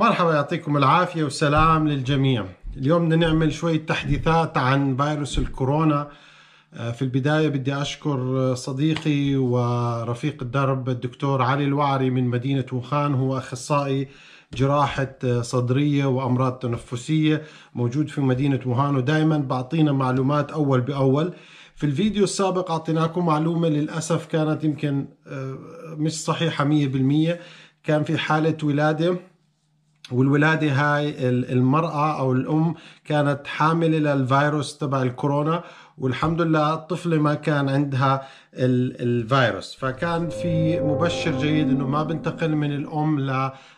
مرحبا يعطيكم العافية وسلام للجميع اليوم بدنا نعمل شوية تحديثات عن فيروس الكورونا آه، في البداية بدي أشكر صديقي ورفيق الدرب الدكتور علي الوعري من مدينة وخان هو أخصائي جراحة آه، صدرية وأمراض تنفسية موجود في مدينة وهان ودائما بعطينا معلومات أول بأول في الفيديو السابق أعطيناكم معلومة للأسف كانت يمكن آه، مش صحيحة 100% كان في حالة ولادة والولادة هاي المرأة أو الأم كانت حاملة للفيروس تبع الكورونا والحمد لله الطفلة ما كان عندها الفيروس فكان في مبشر جيد أنه ما بنتقل من الأم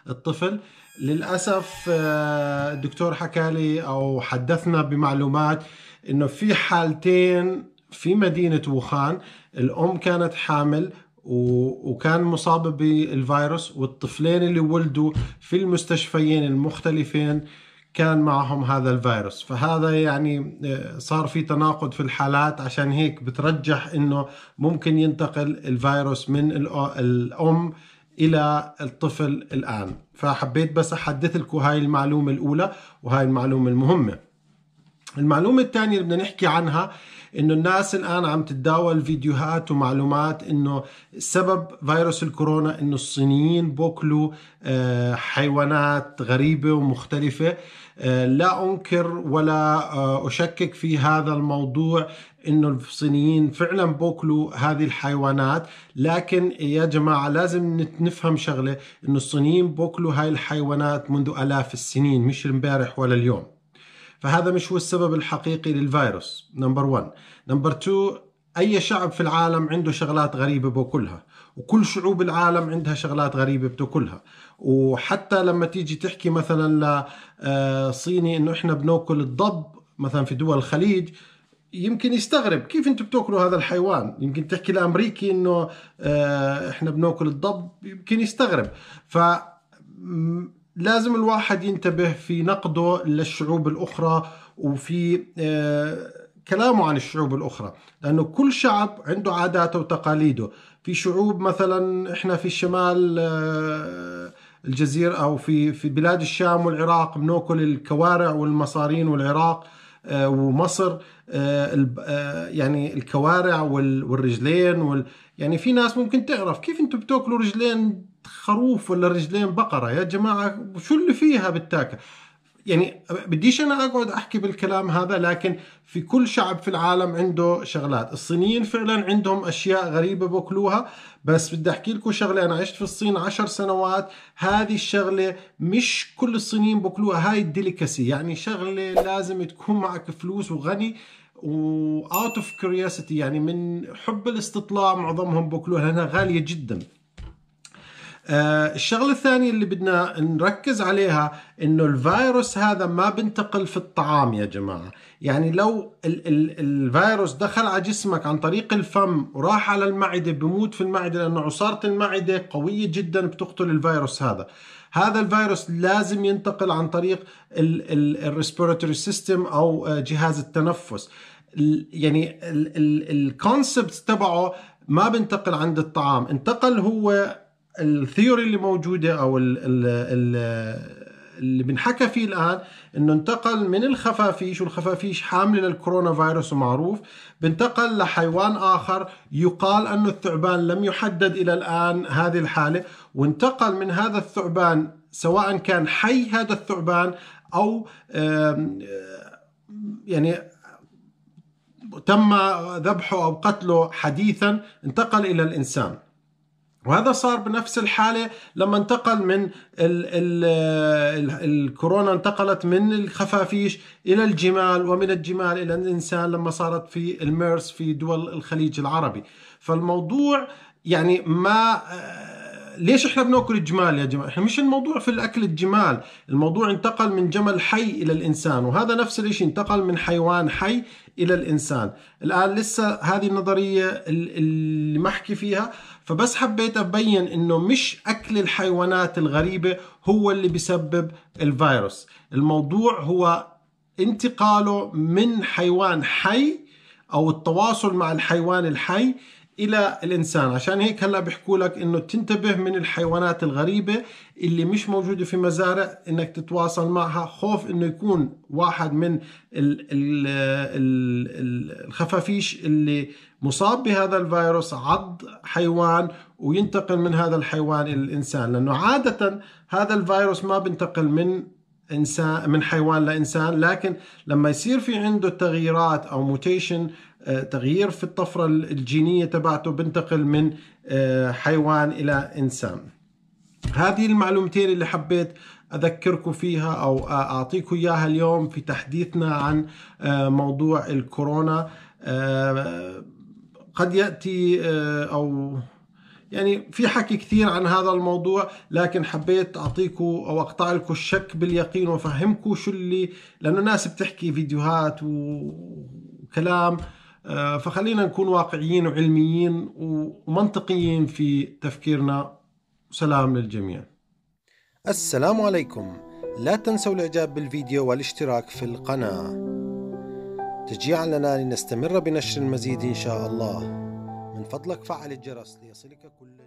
للطفل للأسف الدكتور آه، حكى لي أو حدثنا بمعلومات أنه في حالتين في مدينة ووخان الأم كانت حامل وكان مصاب بالفيروس والطفلين اللي ولدوا في المستشفيين المختلفين كان معهم هذا الفيروس فهذا يعني آه، صار في تناقض في الحالات عشان هيك بترجح انه ممكن ينتقل الفيروس من الام الى الطفل الان فحبيت بس احدث لكم هاي المعلومه الاولى وهاي المعلومه المهمه المعلومه الثانيه اللي بدنا نحكي عنها انه الناس الان عم تتداول فيديوهات ومعلومات انه سبب فيروس الكورونا انه الصينيين بوكلوا آه، حيوانات غريبه ومختلفه آه، لا انكر ولا آه، اشكك في هذا الموضوع انه الصينيين فعلا بوكلوا هذه الحيوانات لكن يا جماعه لازم نفهم شغله انه الصينيين بوكلوا هاي الحيوانات منذ الاف السنين مش امبارح ولا اليوم فهذا مش هو السبب الحقيقي للفيروس نمبر 1 نمبر 2 اي شعب في العالم عنده شغلات غريبه بوكلها وكل شعوب العالم عندها شغلات غريبه بتاكلها وحتى لما تيجي تحكي مثلا لصيني آه، انه احنا بناكل الضب مثلا في دول الخليج يمكن يستغرب كيف انتم بتاكلوا هذا الحيوان يمكن تحكي لامريكي انه آه، احنا بناكل الضب يمكن يستغرب ف لازم الواحد ينتبه في نقده للشعوب الأخرى وفي آه، كلامه عن الشعوب الأخرى لأنه كل شعب عنده عاداته وتقاليده في شعوب مثلا إحنا في الشمال آه، الجزيرة أو في في بلاد الشام والعراق بناكل الكوارع والمصارين والعراق آه، ومصر آه، آه، يعني الكوارع والرجلين وال يعني في ناس ممكن تعرف كيف انتم بتاكلوا رجلين خروف ولا رجلين بقره يا جماعه شو اللي فيها بالتاكل يعني بديش انا اقعد احكي بالكلام هذا لكن في كل شعب في العالم عنده شغلات الصينيين فعلا عندهم اشياء غريبه بوكلوها بس بدي احكي لكم شغله انا عشت في الصين عشر سنوات هذه الشغله مش كل الصينيين بوكلوها هاي الديليكاسي يعني شغله لازم تكون معك فلوس وغني و اوف كيوريوسيتي يعني من حب الاستطلاع معظمهم بوكلوها لانها غاليه جدا آه، الشغله الثانيه اللي بدنا نركز عليها انه الفيروس هذا ما بنتقل في الطعام يا جماعه يعني لو ال ال الفيروس دخل على جسمك عن طريق الفم وراح على المعده بموت في المعده لانه عصاره المعده قويه جدا بتقتل الفيروس هذا هذا الفيروس لازم ينتقل عن طريق الريسبيراتوري سيستم او آه، جهاز التنفس يعني الكونسبت تبعه ما بنتقل عند الطعام انتقل هو الثيوري اللي موجوده او الـ الـ الـ اللي بنحكى فيه الان انه انتقل من الخفافيش والخفافيش حامله للكورونا فيروس معروف بنتقل لحيوان اخر يقال انه الثعبان لم يحدد الى الان هذه الحاله وانتقل من هذا الثعبان سواء كان حي هذا الثعبان او يعني تم ذبحه او قتله حديثا انتقل الى الانسان وهذا صار بنفس الحالة لما انتقل من الـ الـ الـ الكورونا انتقلت من الخفافيش إلى الجمال ومن الجمال إلى الإنسان لما صارت في الميرس في دول الخليج العربي فالموضوع يعني ما ليش احنا بناكل الجمال يا جماعه؟ احنا مش الموضوع في الاكل الجمال، الموضوع انتقل من جمل حي الى الانسان، وهذا نفس الشيء انتقل من حيوان حي الى الانسان، الان لسه هذه النظريه اللي ما احكي فيها، فبس حبيت ابين انه مش اكل الحيوانات الغريبه هو اللي بيسبب الفيروس، الموضوع هو انتقاله من حيوان حي او التواصل مع الحيوان الحي الى الانسان عشان هيك هلا بيحكوا لك انه تنتبه من الحيوانات الغريبه اللي مش موجوده في مزارع انك تتواصل معها خوف انه يكون واحد من الـ الـ الـ الخفافيش اللي مصاب بهذا الفيروس عض حيوان وينتقل من هذا الحيوان الى الانسان لانه عاده هذا الفيروس ما بينتقل من انسان من حيوان لانسان لكن لما يصير في عنده تغييرات او موتيشن آه، تغيير في الطفرة الجينية تبعته بنتقل من آه، حيوان إلى إنسان هذه المعلومتين اللي حبيت أذكركم فيها أو أعطيكم إياها اليوم في تحديثنا عن آه، موضوع الكورونا قد يأتي أو يعني في حكي كثير عن هذا الموضوع لكن حبيت اعطيكم او اقطع لكم الشك باليقين وافهمكم شو اللي لانه ناس بتحكي فيديوهات وكلام آه، فخلينا نكون واقعيين وعلميين ومنطقيين في تفكيرنا سلام للجميع السلام عليكم لا تنسوا الاعجاب بالفيديو والاشتراك في القناه تشجيعا لنا لنستمر بنشر المزيد ان شاء الله من فضلك فعل الجرس ليصلك كل